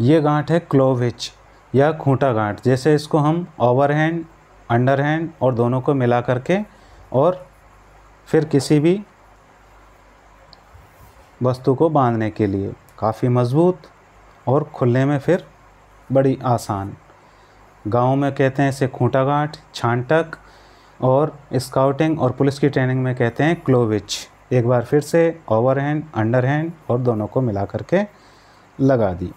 ये गांठ है क्लोविच या खूंटा गांठ जैसे इसको हम ओवर हैंड अंडर हैंड और दोनों को मिला करके और फिर किसी भी वस्तु को बांधने के लिए काफ़ी मज़बूत और खुलने में फिर बड़ी आसान गांव में कहते हैं इसे खूंटा गांठ छांटक और स्काउटिंग और पुलिस की ट्रेनिंग में कहते हैं क्लोविच एक बार फिर से ओवर हैंड अंडर हैंड और दोनों को मिला करके लगा दी